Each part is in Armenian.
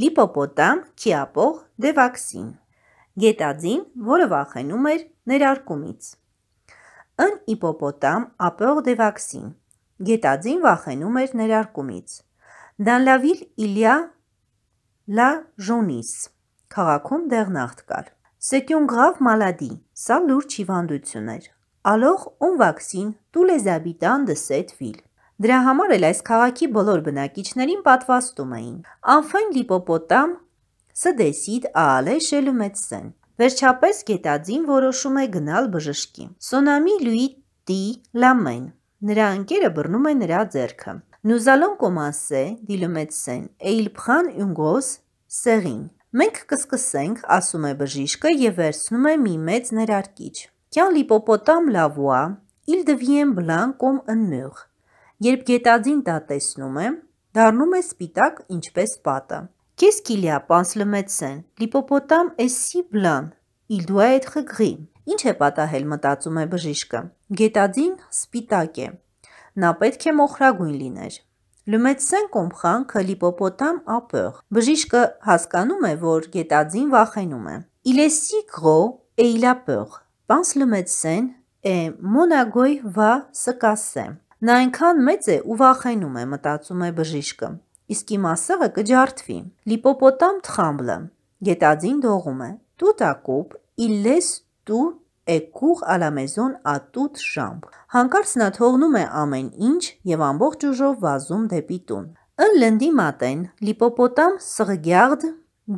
լիպոպոտամ քիապող դևաքսին, գետաձին, որը վախենում էր ներարկումից։ Ըն իպոպոտամ ապող դևաքսին, գետաձին վախենում էր ներարկումից։ Դանլավիլ Իլյա լա ժոնիս, քաղաքում դեղնախտ կար։ Սետյուն գրավ մալադի, սա լուրջ հիվանդություն էր։ Ալող ուն վաքսին տու լեզաբիտան դսետ վիլ։ Դրա համար էլ այս քաղաքի բոլոր բնակիչներին պատվաստում էին. «Անֆայն լիպոպոտամ սդեսիդ ալե շելումեցսեն»։ Վերջապես գետաձին որոշում է գնալ բժշկի։ Սոնամի լուի տի լամեն։ Նրա ընկերը բռնում է նրա ձեռքը։ Նուզալոն կոմանսե դիլումեցսեն էիլ փխան ունգոս սեղին։ Մենք կսկսենք, ասում է բժիշկը եւ վերցնում է մի մեծ ներարկիչ։ Կյան լիպոպոտամ լավուա, իլ դվիեն բլան կոմ ընմյուղ։ Երբ գետաձին դա տեսնում է, դառնում է սպիտակ, ինչպես պատը։ Կես կիլիա պանսլմեցեն, լիպոպոտամ էսի բլան, իլդուա էդ խգղի։ Ինչ է պատահել մտածում է բժիշկը։ Գետաձին սպիտակ է։ Նա պետք է մոխրագույն լիներ։ Լմեցսեն կոմխան քլիպոպոտամ ապեղ։ Բժիշկը հասկանում է, որ գետաձին վախենում է։ Իլեսի գրո էիլապեղ։ Պանս լմեցսեն է մոնագոյ վա սկասե։ Նա այնքան մեծ է ու վախենում է, մտածում է բժիշկը։ Իսկ իմ ասեղը կջարդվի։ Լիպոպոտամ թխամբլը։ Գետաձին դողում է։ Դու տակոպ, իլես դու եկուղ ալամեզոն ատուտ շամբ։ Հանկարծ նա թողնում է ամեն ինչ եւ ամբողջ ուժով վազում դեպի տուն։ Ըն լնդի մատեն լիպոպոտամ սղգյարդ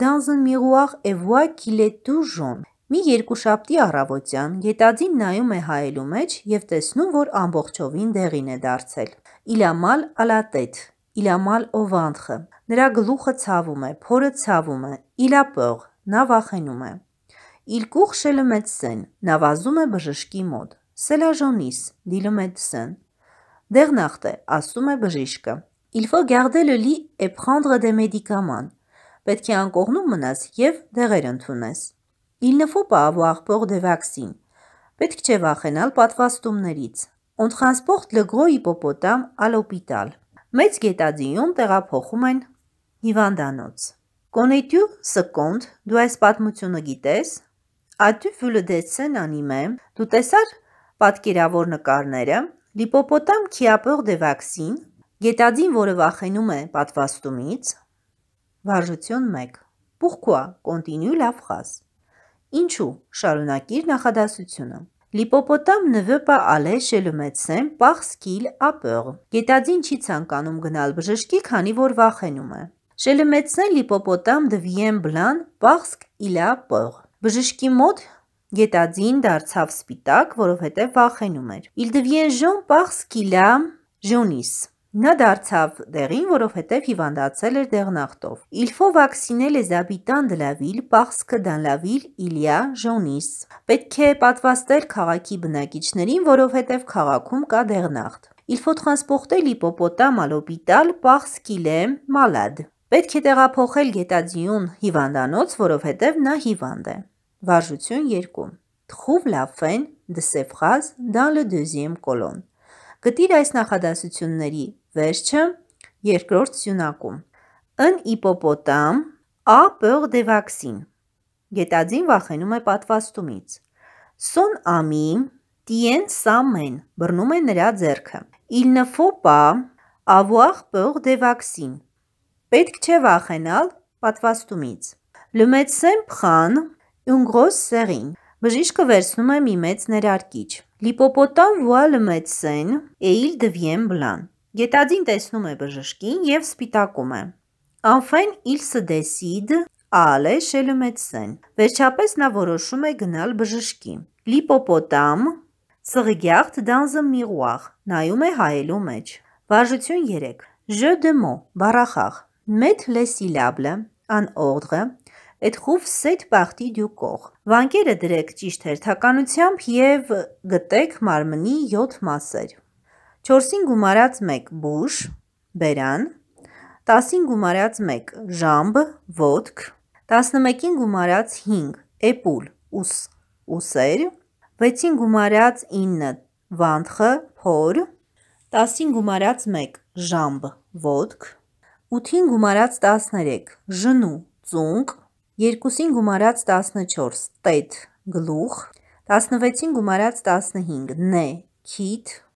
dans un miroir et voit qu'il est tout jaune. Մի երկուշաբթի առավոտյան գետաձին նայում է հայելու մեջ եւ տեսնում, որ ամբողջովին դեղին է դարձել։ Իլամալ ալատետ, Իլամալ Օվանխը։ Նրա գլուխը ցավում է, փորը ցավում է, իլապող, նա վախենում է։ Իլկուխ շելմեցսեն, նա վազում է բժշկի մոտ։ Սելաժոնիս, դիլմեցսեն։ Դեղնախտ է, ասում է բժիշկը։ Il faut garder le lit et prendre des médicaments։ Պետք է անկողնում մնաս եւ դեղեր ընդունես։ Il ne faut pas avoir peur des vaccins։ Պետք չէ վախենալ պատվաստումներից։ On transporte le gros hippopotame à l'hôpital։ Մեծ գետաձիում տեղափոխում են հիվանդանոց։ Connais-tu ce conte? Դու այս պատմությունը գիտես։ As-tu vu le dessin animé? Դու տեսար պատկերավոր նկարները։ L'hippopotame qui a peur des vaccins։ Գետաձին, որը վախենում է պատվաստումից։ Վարժություն 1։ Pourquoi? Continue la phrase։ Ինչու շարունակիր նախադասությունը։ Լիպոպոտամ նվպա ալե շելումեցեմ պախ սկիլ ապող։ Գետածին չի ցանկանում գնալ բժշկի, քանի որ վախենում է։ Շելումեցեն լիպոպոտամ դվիեն բլան պախսկ իլա պող։ Բժշկի մոտ գետածին դարձավ սպիտակ, որովհետև վախենում էր։ Իլդվիեն ժոն պախսկ իլա ժոնիս Նա դարձավ դեղին, որովհետև հիվանդացել էր դեղնախտով։ Իլֆո վակսինել է Զաբիտան Դլավիլ, Պախսկը Դանլավիլ, Իլիա Ժոնիս։ Պետք է պատվաստել քաղաքի բնակիչներին, որովհետև քաղաքում կա դեղնախտ։ Իլֆո տրանսպորտել հիպոպոտամ ալոպիտալ, Պախսկիլե, Մալադ։ Պետք է տեղափոխել Գետաձիուն հիվանդանոց, որովհետև նա հիվանդ է։ Վարժություն 2 trouve la fin de ces phrases dans le deuxième colonne. Գտիր այս նախադասությունների Վերջը երկրորդ սյունակում։ Ըն իպոպոտամ ա պող դևաքսին։ Գետաձին վախենում է պատվաստումից։ Սոն ամի տիեն սամեն բռնում է նրա ձեռքը։ Իլնֆոպա ավուախ պող դևաքսին։ Պետք չէ վախենալ պատվաստումից։ Լմեցեմ փխան ունգրոս սերին։ Բժիշկը վերցնում է մի մեծ ներարկիչ։ Լիպոպոտան վուա լմեցեն էիլ դվիեն բլան։ Գետաձին տեսնում է բժշկին և սպիտակում է։ Անֆեն իլսը դեսիդ ալ է շելմեցսեն։ Վերջապես նա որոշում է գնալ բժշկի։ Լիպոպոտամ Սղգյաղթ դանզը միղուախ, նայում է հայելու մեջ։ Վարժություն 3։ Ժը դմո, բարախախ, մետ լեսիլաբլը, ան օղդղը, էտխուվ սետ բաղթի դյուկող։ Վանքերը դրեք ճիշտ հերթականությամբ և գտեք մարմնի 7 մասեր։ 4-ին գումարած 1 բուժ, բերան, 10-ին գումարած 1 ժամբ, ոտք, 11-ին գումարած 5 էպուլ, ուս, ուսեր, 6-ին գումարած 9 վանտխը, փոր, 10-ին գումարած 1 ժամբ, ոտք, 8-ին գումարած 13 ժնու, ծունկ, 2-ին գումարած 14 տետ, գլուխ, 16-ին գումարած 15 նե, քիթ,